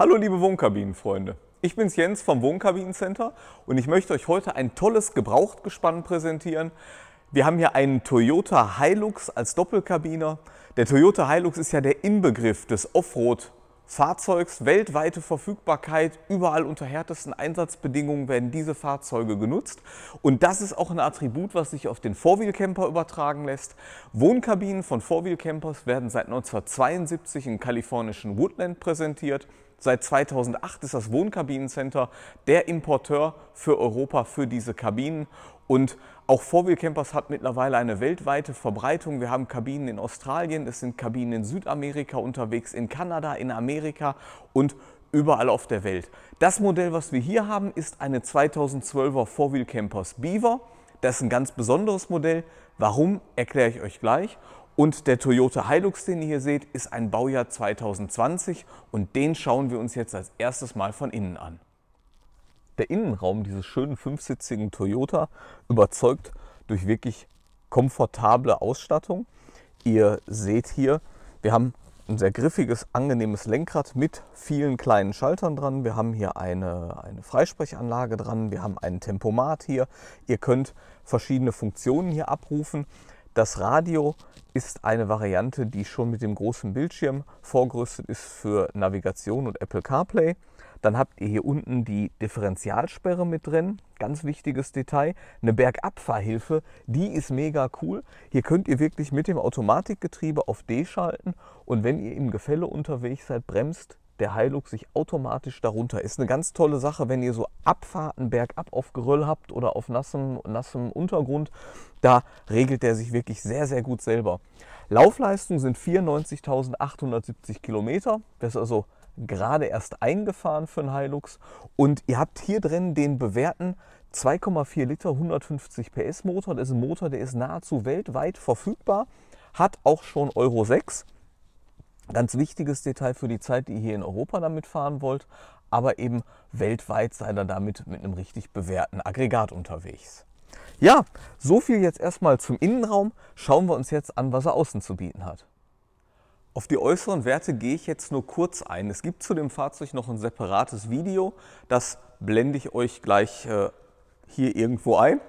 Hallo liebe Wohnkabinenfreunde, ich bin's Jens vom Wohnkabinencenter und ich möchte euch heute ein tolles Gebrauchtgespann präsentieren. Wir haben hier einen Toyota Hilux als Doppelkabiner. Der Toyota Hilux ist ja der Inbegriff des Offroad Fahrzeugs, weltweite Verfügbarkeit, überall unter härtesten Einsatzbedingungen werden diese Fahrzeuge genutzt. Und das ist auch ein Attribut, was sich auf den four übertragen lässt. Wohnkabinen von four werden seit 1972 im kalifornischen Woodland präsentiert. Seit 2008 ist das Wohnkabinencenter der Importeur für Europa für diese Kabinen und auch four Campers hat mittlerweile eine weltweite Verbreitung. Wir haben Kabinen in Australien, es sind Kabinen in Südamerika unterwegs, in Kanada, in Amerika und überall auf der Welt. Das Modell, was wir hier haben, ist eine 2012er four Campers Beaver. Das ist ein ganz besonderes Modell. Warum, erkläre ich euch gleich. Und der Toyota Hilux, den ihr hier seht, ist ein Baujahr 2020 und den schauen wir uns jetzt als erstes mal von innen an. Der Innenraum dieses schönen fünfsitzigen Toyota überzeugt durch wirklich komfortable Ausstattung. Ihr seht hier, wir haben ein sehr griffiges, angenehmes Lenkrad mit vielen kleinen Schaltern dran. Wir haben hier eine, eine Freisprechanlage dran, wir haben einen Tempomat hier. Ihr könnt verschiedene Funktionen hier abrufen. Das Radio ist eine Variante, die schon mit dem großen Bildschirm vorgerüstet ist für Navigation und Apple CarPlay. Dann habt ihr hier unten die Differentialsperre mit drin, ganz wichtiges Detail. Eine Bergabfahrhilfe, die ist mega cool. Hier könnt ihr wirklich mit dem Automatikgetriebe auf D schalten und wenn ihr im Gefälle unterwegs seid, bremst der Hilux sich automatisch darunter. Ist eine ganz tolle Sache, wenn ihr so Abfahrten bergab auf Geröll habt oder auf nassem, nassem Untergrund. Da regelt der sich wirklich sehr, sehr gut selber. Laufleistung sind 94.870 Kilometer. Das ist also gerade erst eingefahren für einen Hilux. Und ihr habt hier drin den bewährten 2,4 Liter 150 PS Motor. Das ist ein Motor, der ist nahezu weltweit verfügbar. Hat auch schon Euro 6 Ganz wichtiges Detail für die Zeit, die ihr hier in Europa damit fahren wollt, aber eben weltweit seid ihr damit mit einem richtig bewährten Aggregat unterwegs. Ja, so viel jetzt erstmal zum Innenraum. Schauen wir uns jetzt an, was er außen zu bieten hat. Auf die äußeren Werte gehe ich jetzt nur kurz ein. Es gibt zu dem Fahrzeug noch ein separates Video, das blende ich euch gleich äh, hier irgendwo ein.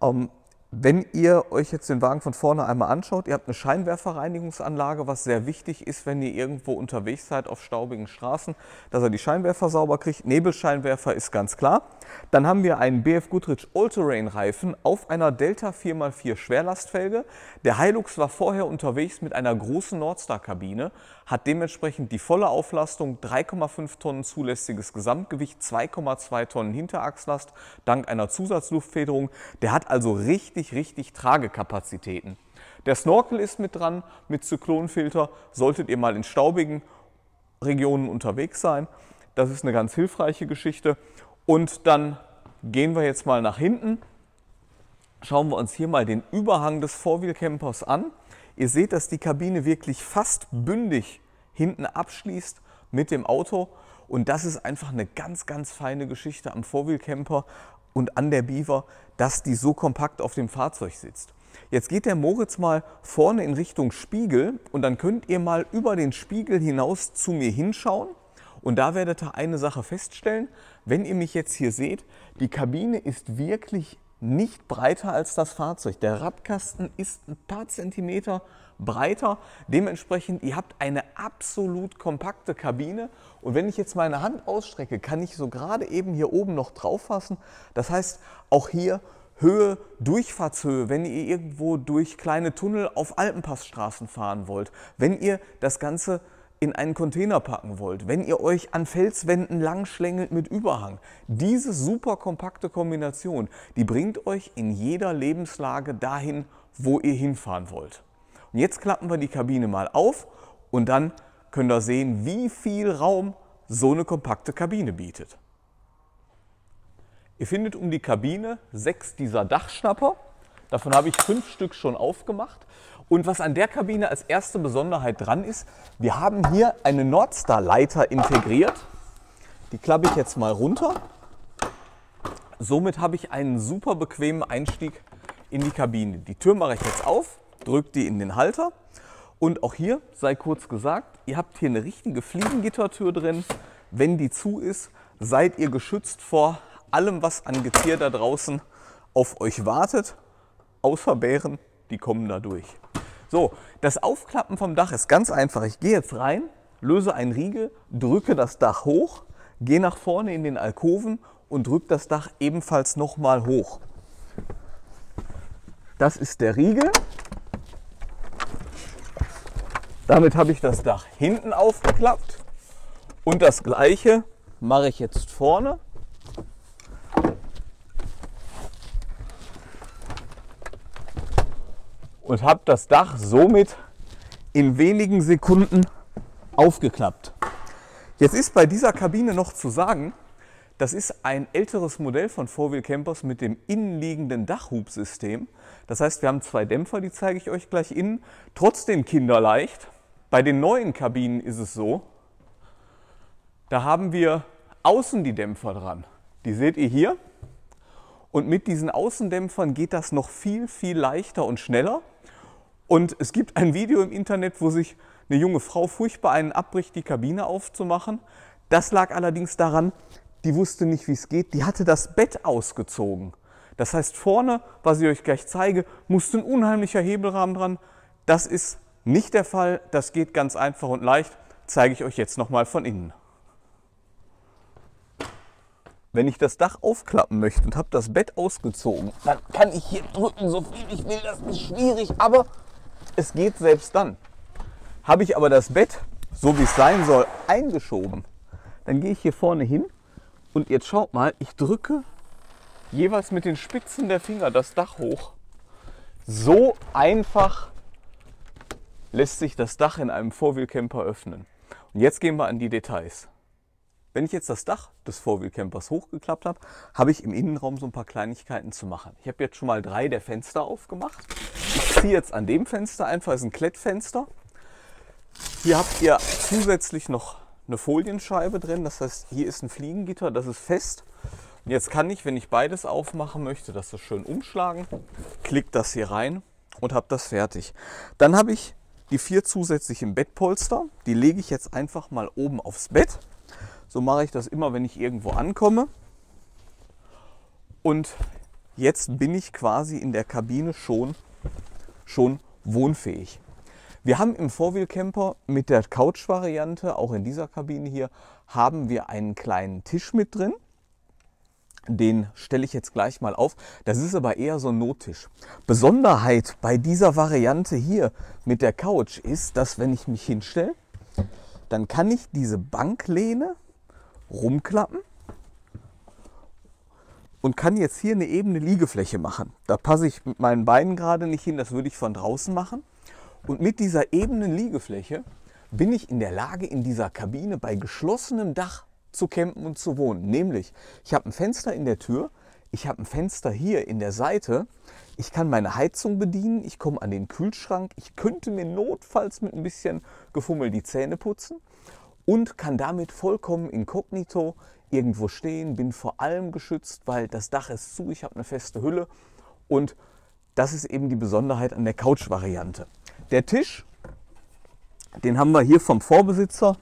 Ähm, wenn ihr euch jetzt den Wagen von vorne einmal anschaut, ihr habt eine Scheinwerferreinigungsanlage, was sehr wichtig ist, wenn ihr irgendwo unterwegs seid auf staubigen Straßen, dass er die Scheinwerfer sauber kriegt. Nebelscheinwerfer ist ganz klar. Dann haben wir einen BF Goodrich All-Terrain Reifen auf einer Delta 4x4 Schwerlastfelge. Der Hilux war vorher unterwegs mit einer großen Nordstar Kabine, hat dementsprechend die volle Auflastung, 3,5 Tonnen zulässiges Gesamtgewicht, 2,2 Tonnen Hinterachslast, dank einer Zusatzluftfederung. Der hat also richtig richtig, richtig Tragekapazitäten. Der Snorkel ist mit dran, mit Zyklonfilter. Solltet ihr mal in staubigen Regionen unterwegs sein. Das ist eine ganz hilfreiche Geschichte. Und dann gehen wir jetzt mal nach hinten. Schauen wir uns hier mal den Überhang des four an. Ihr seht, dass die Kabine wirklich fast bündig hinten abschließt mit dem Auto. Und das ist einfach eine ganz, ganz feine Geschichte am four und an der Beaver, dass die so kompakt auf dem Fahrzeug sitzt. Jetzt geht der Moritz mal vorne in Richtung Spiegel und dann könnt ihr mal über den Spiegel hinaus zu mir hinschauen. Und da werdet ihr eine Sache feststellen, wenn ihr mich jetzt hier seht, die Kabine ist wirklich nicht breiter als das Fahrzeug. Der Radkasten ist ein paar Zentimeter breiter. Dementsprechend, ihr habt eine absolut kompakte Kabine. Und wenn ich jetzt meine Hand ausstrecke, kann ich so gerade eben hier oben noch drauf fassen. Das heißt, auch hier Höhe, Durchfahrtshöhe, wenn ihr irgendwo durch kleine Tunnel auf Alpenpassstraßen fahren wollt, wenn ihr das Ganze in einen Container packen wollt, wenn ihr euch an Felswänden langschlängelt mit Überhang, diese super kompakte Kombination, die bringt euch in jeder Lebenslage dahin, wo ihr hinfahren wollt. Und jetzt klappen wir die Kabine mal auf und dann könnt ihr sehen, wie viel Raum so eine kompakte Kabine bietet. Ihr findet um die Kabine sechs dieser Dachschnapper. Davon habe ich fünf Stück schon aufgemacht. Und was an der Kabine als erste Besonderheit dran ist, wir haben hier eine Nordstar-Leiter integriert. Die klappe ich jetzt mal runter. Somit habe ich einen super bequemen Einstieg in die Kabine. Die Tür mache ich jetzt auf, drücke die in den Halter. Und auch hier sei kurz gesagt, ihr habt hier eine richtige Fliegengittertür drin. Wenn die zu ist, seid ihr geschützt vor allem, was an Getier da draußen auf euch wartet, außer Bären, die kommen da durch. So, das Aufklappen vom Dach ist ganz einfach. Ich gehe jetzt rein, löse einen Riegel, drücke das Dach hoch, gehe nach vorne in den Alkoven und drücke das Dach ebenfalls nochmal hoch. Das ist der Riegel. Damit habe ich das Dach hinten aufgeklappt und das gleiche mache ich jetzt vorne. und habe das Dach somit in wenigen Sekunden aufgeklappt. Jetzt ist bei dieser Kabine noch zu sagen, das ist ein älteres Modell von Four-Wheel Campers mit dem innenliegenden Dachhubsystem. Das heißt, wir haben zwei Dämpfer, die zeige ich euch gleich innen. Trotzdem kinderleicht. Bei den neuen Kabinen ist es so, da haben wir außen die Dämpfer dran. Die seht ihr hier. Und mit diesen Außendämpfern geht das noch viel, viel leichter und schneller. Und es gibt ein Video im Internet, wo sich eine junge Frau furchtbar einen abbricht, die Kabine aufzumachen. Das lag allerdings daran, die wusste nicht, wie es geht. Die hatte das Bett ausgezogen. Das heißt, vorne, was ich euch gleich zeige, musste ein unheimlicher Hebelrahmen dran. Das ist nicht der Fall. Das geht ganz einfach und leicht. Zeige ich euch jetzt nochmal von innen. Wenn ich das Dach aufklappen möchte und habe das Bett ausgezogen, dann kann ich hier drücken, so viel ich will. Das ist schwierig, aber es geht selbst dann. Habe ich aber das Bett, so wie es sein soll, eingeschoben, dann gehe ich hier vorne hin und jetzt schaut mal, ich drücke jeweils mit den Spitzen der Finger das Dach hoch. So einfach lässt sich das Dach in einem four öffnen. Und jetzt gehen wir an die Details. Wenn ich jetzt das Dach des four hochgeklappt habe, habe ich im Innenraum so ein paar Kleinigkeiten zu machen. Ich habe jetzt schon mal drei der Fenster aufgemacht. Ich ziehe jetzt an dem Fenster einfach, ist ein Klettfenster. Hier habt ihr zusätzlich noch eine Folienscheibe drin, das heißt, hier ist ein Fliegengitter, das ist fest. Und jetzt kann ich, wenn ich beides aufmachen möchte, das so schön umschlagen, klickt das hier rein und habe das fertig. Dann habe ich die vier zusätzlichen Bettpolster, die lege ich jetzt einfach mal oben aufs Bett. So mache ich das immer, wenn ich irgendwo ankomme. Und jetzt bin ich quasi in der Kabine schon, schon wohnfähig. Wir haben im four mit der Couch-Variante, auch in dieser Kabine hier, haben wir einen kleinen Tisch mit drin. Den stelle ich jetzt gleich mal auf. Das ist aber eher so ein Nottisch. Besonderheit bei dieser Variante hier mit der Couch ist, dass wenn ich mich hinstelle, dann kann ich diese Banklehne rumklappen und kann jetzt hier eine ebene Liegefläche machen. Da passe ich mit meinen Beinen gerade nicht hin, das würde ich von draußen machen. Und mit dieser ebenen Liegefläche bin ich in der Lage, in dieser Kabine bei geschlossenem Dach zu campen und zu wohnen. Nämlich, ich habe ein Fenster in der Tür, ich habe ein Fenster hier in der Seite, ich kann meine Heizung bedienen, ich komme an den Kühlschrank, ich könnte mir notfalls mit ein bisschen Gefummel die Zähne putzen und kann damit vollkommen inkognito irgendwo stehen, bin vor allem geschützt, weil das Dach ist zu, ich habe eine feste Hülle und das ist eben die Besonderheit an der Couch-Variante. Der Tisch, den haben wir hier vom Vorbesitzer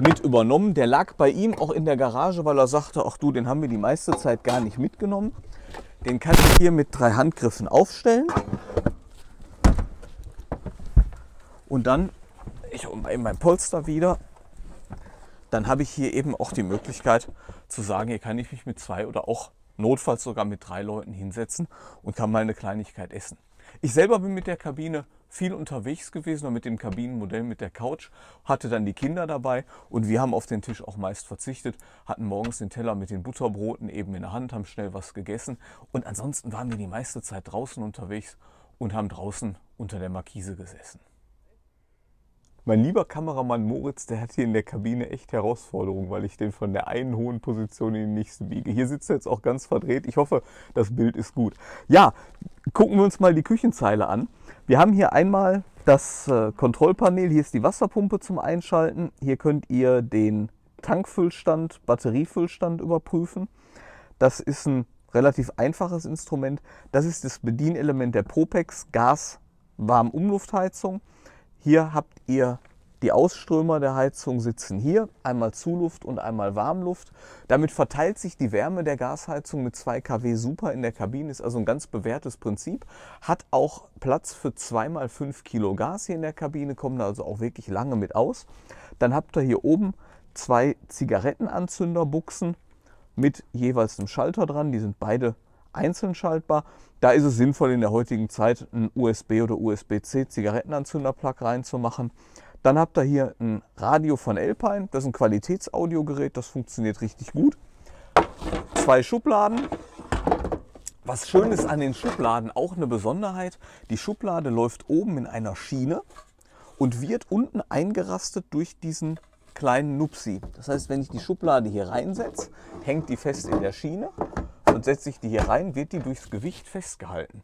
mit übernommen. Der lag bei ihm auch in der Garage, weil er sagte, ach du, den haben wir die meiste Zeit gar nicht mitgenommen. Den kann ich hier mit drei Handgriffen aufstellen. Und dann, ich hole mal eben mein Polster wieder, dann habe ich hier eben auch die Möglichkeit zu sagen, hier kann ich mich mit zwei oder auch notfalls sogar mit drei Leuten hinsetzen und kann mal eine Kleinigkeit essen. Ich selber bin mit der Kabine viel unterwegs gewesen und mit dem Kabinenmodell mit der Couch, hatte dann die Kinder dabei und wir haben auf den Tisch auch meist verzichtet, hatten morgens den Teller mit den Butterbroten eben in der Hand, haben schnell was gegessen und ansonsten waren wir die meiste Zeit draußen unterwegs und haben draußen unter der Markise gesessen. Mein lieber Kameramann Moritz, der hat hier in der Kabine echt Herausforderungen, weil ich den von der einen hohen Position in die nächste biege. Hier sitzt er jetzt auch ganz verdreht. Ich hoffe, das Bild ist gut. Ja, gucken wir uns mal die Küchenzeile an. Wir haben hier einmal das äh, Kontrollpanel. Hier ist die Wasserpumpe zum Einschalten. Hier könnt ihr den Tankfüllstand, Batteriefüllstand überprüfen. Das ist ein relativ einfaches Instrument. Das ist das Bedienelement der Propex Gas warm Warmumluftheizung. Hier habt ihr die Ausströmer der Heizung sitzen hier, einmal Zuluft und einmal Warmluft. Damit verteilt sich die Wärme der Gasheizung mit 2 kW super in der Kabine, ist also ein ganz bewährtes Prinzip. Hat auch Platz für 2x5 Kilo Gas hier in der Kabine, kommen da also auch wirklich lange mit aus. Dann habt ihr hier oben zwei Zigarettenanzünderbuchsen mit jeweils einem Schalter dran, die sind beide einzeln schaltbar. Da ist es sinnvoll, in der heutigen Zeit einen USB- oder usb c zigarettenanzünder reinzumachen. Dann habt ihr hier ein Radio von Alpine. Das ist ein Qualitätsaudiogerät, das funktioniert richtig gut. Zwei Schubladen. Was schön ist an den Schubladen, auch eine Besonderheit, die Schublade läuft oben in einer Schiene und wird unten eingerastet durch diesen kleinen Nupsi. Das heißt, wenn ich die Schublade hier reinsetze, hängt die fest in der Schiene und setze ich die hier rein, wird die durchs Gewicht festgehalten.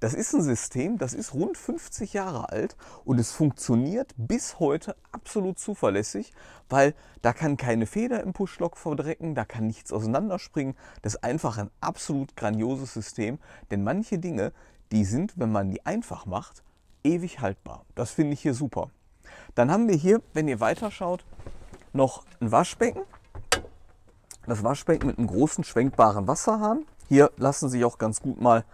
Das ist ein System, das ist rund 50 Jahre alt und es funktioniert bis heute absolut zuverlässig, weil da kann keine Feder im Pushlock verdrecken, da kann nichts auseinanderspringen. Das ist einfach ein absolut grandioses System, denn manche Dinge, die sind, wenn man die einfach macht, ewig haltbar. Das finde ich hier super. Dann haben wir hier, wenn ihr weiterschaut, noch ein Waschbecken das Waschbecken mit einem großen schwenkbaren Wasserhahn. Hier lassen sich auch ganz gut mal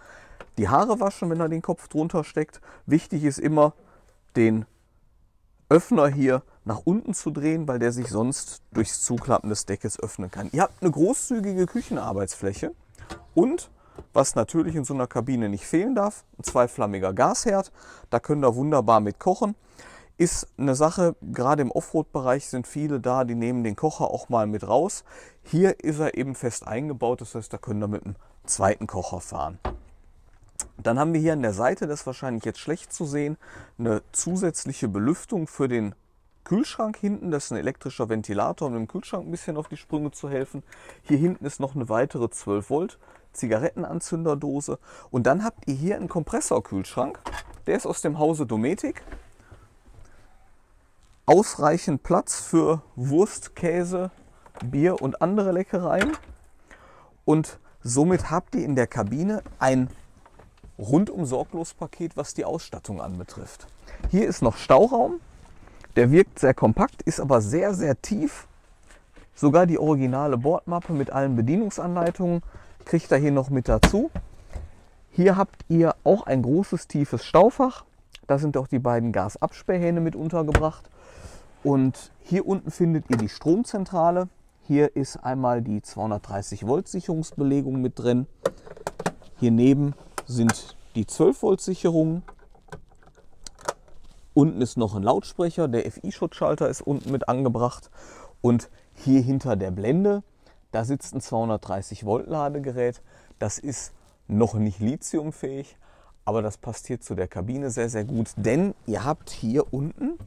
die Haare waschen, wenn er den Kopf drunter steckt. Wichtig ist immer, den Öffner hier nach unten zu drehen, weil der sich sonst durchs Zuklappen des Deckes öffnen kann. Ihr habt eine großzügige Küchenarbeitsfläche und was natürlich in so einer Kabine nicht fehlen darf, ein zweiflammiger Gasherd. Da könnt ihr wunderbar mit kochen ist eine Sache, gerade im Offroad-Bereich sind viele da, die nehmen den Kocher auch mal mit raus. Hier ist er eben fest eingebaut, das heißt, da können wir mit dem zweiten Kocher fahren. Dann haben wir hier an der Seite, das ist wahrscheinlich jetzt schlecht zu sehen, eine zusätzliche Belüftung für den Kühlschrank hinten. Das ist ein elektrischer Ventilator, um dem Kühlschrank ein bisschen auf die Sprünge zu helfen. Hier hinten ist noch eine weitere 12 Volt Zigarettenanzünderdose. Und dann habt ihr hier einen Kompressorkühlschrank. Der ist aus dem Hause Dometic ausreichend Platz für Wurst, Käse, Bier und andere Leckereien. Und somit habt ihr in der Kabine ein rundum sorglos Paket, was die Ausstattung anbetrifft. Hier ist noch Stauraum. Der wirkt sehr kompakt, ist aber sehr, sehr tief. Sogar die originale Bordmappe mit allen Bedienungsanleitungen kriegt ihr hier noch mit dazu. Hier habt ihr auch ein großes, tiefes Staufach. Da sind auch die beiden Gasabsperrhähne mit untergebracht. Und hier unten findet ihr die Stromzentrale. Hier ist einmal die 230 Volt Sicherungsbelegung mit drin. Hier neben sind die 12 Volt Sicherungen. Unten ist noch ein Lautsprecher, der FI-Schutzschalter ist unten mit angebracht. Und hier hinter der Blende, da sitzt ein 230 Volt Ladegerät. Das ist noch nicht lithiumfähig, aber das passt hier zu der Kabine sehr, sehr gut, denn ihr habt hier unten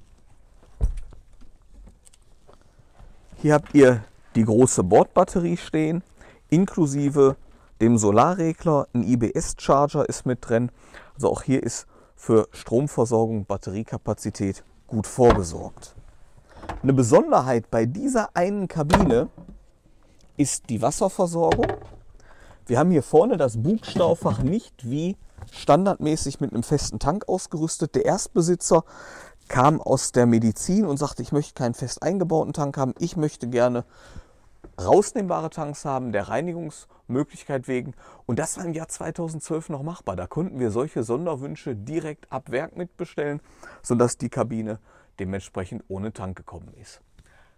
Hier habt ihr die große Bordbatterie stehen, inklusive dem Solarregler, ein IBS-Charger ist mit drin. Also auch hier ist für Stromversorgung, Batteriekapazität gut vorgesorgt. Eine Besonderheit bei dieser einen Kabine ist die Wasserversorgung. Wir haben hier vorne das Bugstaufach nicht wie standardmäßig mit einem festen Tank ausgerüstet. Der Erstbesitzer kam aus der Medizin und sagte, ich möchte keinen fest eingebauten Tank haben, ich möchte gerne rausnehmbare Tanks haben, der Reinigungsmöglichkeit wegen. Und das war im Jahr 2012 noch machbar. Da konnten wir solche Sonderwünsche direkt ab Werk mitbestellen, sodass die Kabine dementsprechend ohne Tank gekommen ist.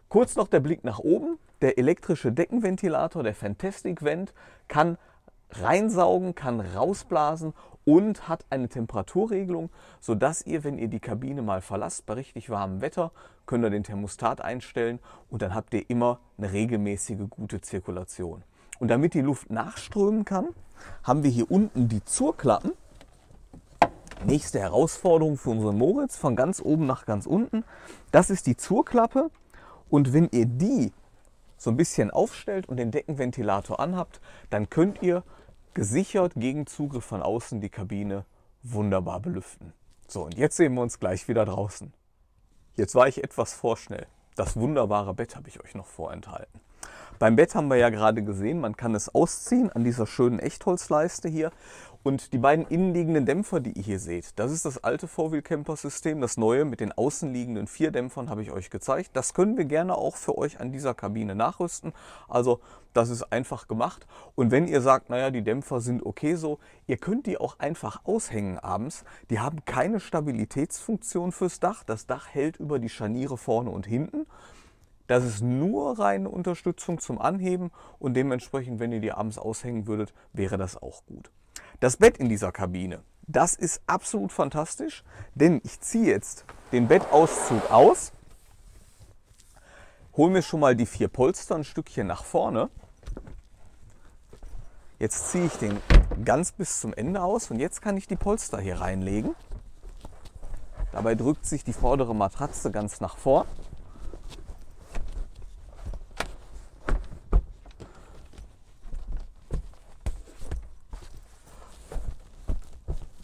Kurz noch der Blick nach oben. Der elektrische Deckenventilator, der Fantastic Vent, kann reinsaugen, kann rausblasen und hat eine Temperaturregelung, sodass ihr, wenn ihr die Kabine mal verlasst, bei richtig warmem Wetter, könnt ihr den Thermostat einstellen und dann habt ihr immer eine regelmäßige gute Zirkulation. Und damit die Luft nachströmen kann, haben wir hier unten die Zurklappen. Nächste Herausforderung für unseren Moritz, von ganz oben nach ganz unten. Das ist die Zurklappe und wenn ihr die so ein bisschen aufstellt und den Deckenventilator anhabt, dann könnt ihr gesichert gegen Zugriff von außen die Kabine wunderbar belüften. So, und jetzt sehen wir uns gleich wieder draußen. Jetzt war ich etwas vorschnell. Das wunderbare Bett habe ich euch noch vorenthalten. Beim Bett haben wir ja gerade gesehen, man kann es ausziehen an dieser schönen Echtholzleiste hier. Und die beiden innenliegenden Dämpfer, die ihr hier seht, das ist das alte four camper system Das neue mit den außenliegenden vier Dämpfern habe ich euch gezeigt. Das können wir gerne auch für euch an dieser Kabine nachrüsten. Also das ist einfach gemacht. Und wenn ihr sagt, naja, die Dämpfer sind okay so, ihr könnt die auch einfach aushängen abends. Die haben keine Stabilitätsfunktion fürs Dach. Das Dach hält über die Scharniere vorne und hinten. Das ist nur reine Unterstützung zum Anheben und dementsprechend, wenn ihr die abends aushängen würdet, wäre das auch gut. Das Bett in dieser Kabine, das ist absolut fantastisch, denn ich ziehe jetzt den Bettauszug aus, hole mir schon mal die vier Polster ein Stückchen nach vorne. Jetzt ziehe ich den ganz bis zum Ende aus und jetzt kann ich die Polster hier reinlegen. Dabei drückt sich die vordere Matratze ganz nach vor.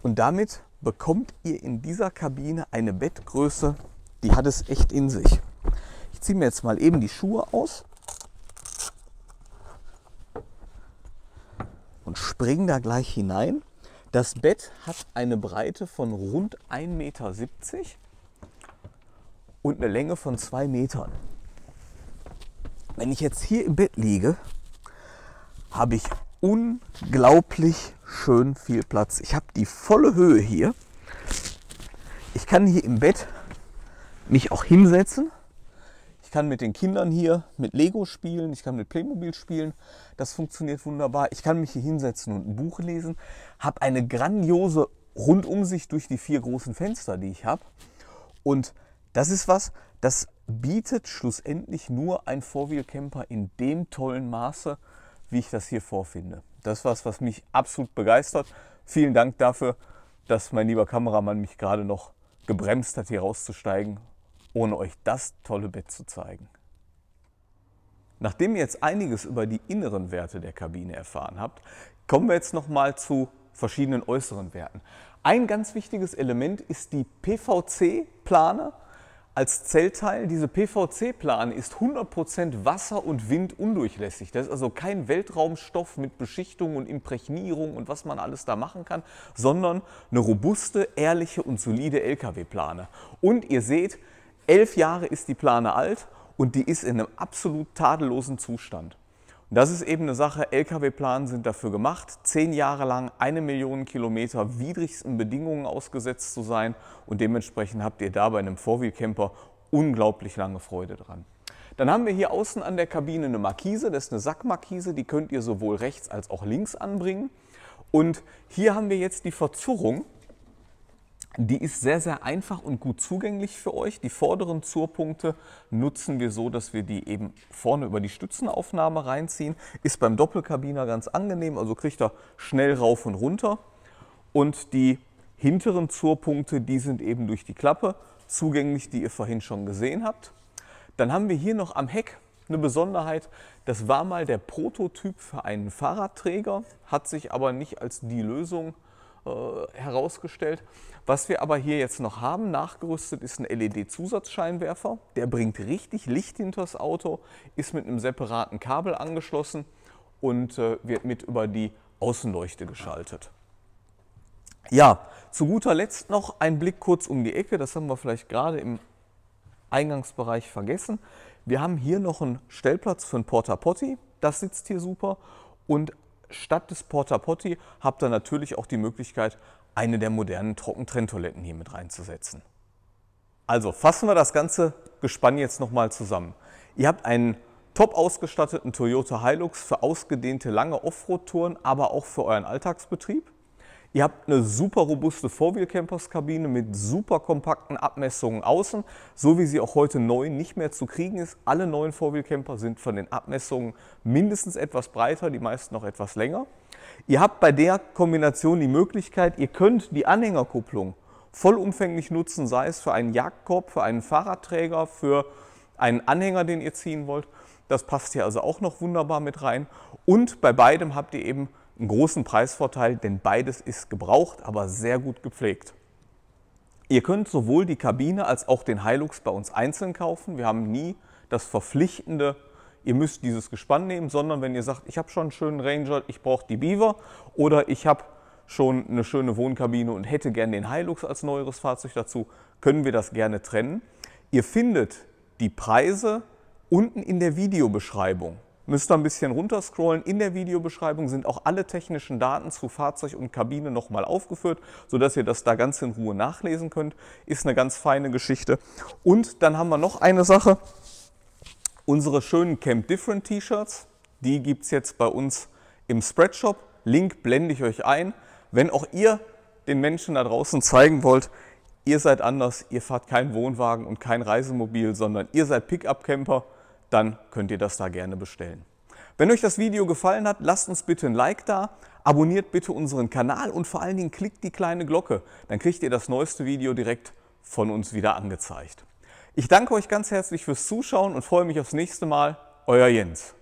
Und damit bekommt ihr in dieser Kabine eine Bettgröße, die hat es echt in sich. Ich ziehe mir jetzt mal eben die Schuhe aus und springe da gleich hinein. Das Bett hat eine Breite von rund 1,70 Meter und eine Länge von 2 Metern. Wenn ich jetzt hier im Bett liege, habe ich unglaublich schön viel Platz. Ich habe die volle Höhe hier. Ich kann hier im Bett mich auch hinsetzen. Ich kann mit den Kindern hier mit Lego spielen, ich kann mit Playmobil spielen. Das funktioniert wunderbar. Ich kann mich hier hinsetzen und ein Buch lesen. Habe eine grandiose Rundumsicht durch die vier großen Fenster, die ich habe. Und das ist was, das bietet schlussendlich nur ein four camper in dem tollen Maße, wie ich das hier vorfinde. Das ist was, was mich absolut begeistert. Vielen Dank dafür, dass mein lieber Kameramann mich gerade noch gebremst hat, hier rauszusteigen, ohne euch das tolle Bett zu zeigen. Nachdem ihr jetzt einiges über die inneren Werte der Kabine erfahren habt, kommen wir jetzt noch mal zu verschiedenen äußeren Werten. Ein ganz wichtiges Element ist die PVC-Plane als Zellteil, diese PVC-Plan ist 100% wasser- und Wind undurchlässig. Das ist also kein Weltraumstoff mit Beschichtung und Imprägnierung und was man alles da machen kann, sondern eine robuste, ehrliche und solide LKW-Plane. Und ihr seht, elf Jahre ist die Plane alt und die ist in einem absolut tadellosen Zustand. Und das ist eben eine Sache, Lkw-Planen sind dafür gemacht, zehn Jahre lang eine Million Kilometer widrigsten Bedingungen ausgesetzt zu sein und dementsprechend habt ihr da bei einem four unglaublich lange Freude dran. Dann haben wir hier außen an der Kabine eine Markise, das ist eine Sackmarkise, die könnt ihr sowohl rechts als auch links anbringen. Und hier haben wir jetzt die Verzurrung, die ist sehr, sehr einfach und gut zugänglich für euch. Die vorderen Zurpunkte nutzen wir so, dass wir die eben vorne über die Stützenaufnahme reinziehen. Ist beim Doppelkabiner ganz angenehm, also kriegt er schnell rauf und runter. Und die hinteren Zurpunkte, die sind eben durch die Klappe zugänglich, die ihr vorhin schon gesehen habt. Dann haben wir hier noch am Heck eine Besonderheit. Das war mal der Prototyp für einen Fahrradträger, hat sich aber nicht als die Lösung äh, äh, herausgestellt. Was wir aber hier jetzt noch haben, nachgerüstet, ist ein LED-Zusatzscheinwerfer. Der bringt richtig Licht hinter das Auto, ist mit einem separaten Kabel angeschlossen und äh, wird mit über die Außenleuchte geschaltet. Ja, zu guter Letzt noch ein Blick kurz um die Ecke. Das haben wir vielleicht gerade im Eingangsbereich vergessen. Wir haben hier noch einen Stellplatz für ein Porta Potti. Das sitzt hier super. Und statt des Porta Potti habt ihr natürlich auch die Möglichkeit, eine der modernen Trockentrenntoiletten hier mit reinzusetzen. Also fassen wir das ganze Gespann jetzt nochmal zusammen. Ihr habt einen top ausgestatteten Toyota Hilux für ausgedehnte lange Offroad-Touren, aber auch für euren Alltagsbetrieb. Ihr habt eine super robuste four wheel kabine mit super kompakten Abmessungen außen, so wie sie auch heute neu nicht mehr zu kriegen ist. Alle neuen four camper sind von den Abmessungen mindestens etwas breiter, die meisten noch etwas länger. Ihr habt bei der Kombination die Möglichkeit, ihr könnt die Anhängerkupplung vollumfänglich nutzen, sei es für einen Jagdkorb, für einen Fahrradträger, für einen Anhänger, den ihr ziehen wollt. Das passt hier also auch noch wunderbar mit rein. Und bei beidem habt ihr eben einen großen Preisvorteil, denn beides ist gebraucht, aber sehr gut gepflegt. Ihr könnt sowohl die Kabine als auch den Hilux bei uns einzeln kaufen. Wir haben nie das verpflichtende, ihr müsst dieses Gespann nehmen, sondern wenn ihr sagt, ich habe schon einen schönen Ranger, ich brauche die Beaver oder ich habe schon eine schöne Wohnkabine und hätte gern den Hilux als neueres Fahrzeug dazu, können wir das gerne trennen. Ihr findet die Preise unten in der Videobeschreibung. Müsst ihr ein bisschen runterscrollen. In der Videobeschreibung sind auch alle technischen Daten zu Fahrzeug und Kabine nochmal aufgeführt, sodass ihr das da ganz in Ruhe nachlesen könnt. Ist eine ganz feine Geschichte. Und dann haben wir noch eine Sache. Unsere schönen Camp Different T-Shirts, die gibt es jetzt bei uns im Spreadshop. Link blende ich euch ein. Wenn auch ihr den Menschen da draußen zeigen wollt, ihr seid anders, ihr fahrt keinen Wohnwagen und kein Reisemobil, sondern ihr seid Pickup-Camper dann könnt ihr das da gerne bestellen. Wenn euch das Video gefallen hat, lasst uns bitte ein Like da, abonniert bitte unseren Kanal und vor allen Dingen klickt die kleine Glocke, dann kriegt ihr das neueste Video direkt von uns wieder angezeigt. Ich danke euch ganz herzlich fürs Zuschauen und freue mich aufs nächste Mal. Euer Jens.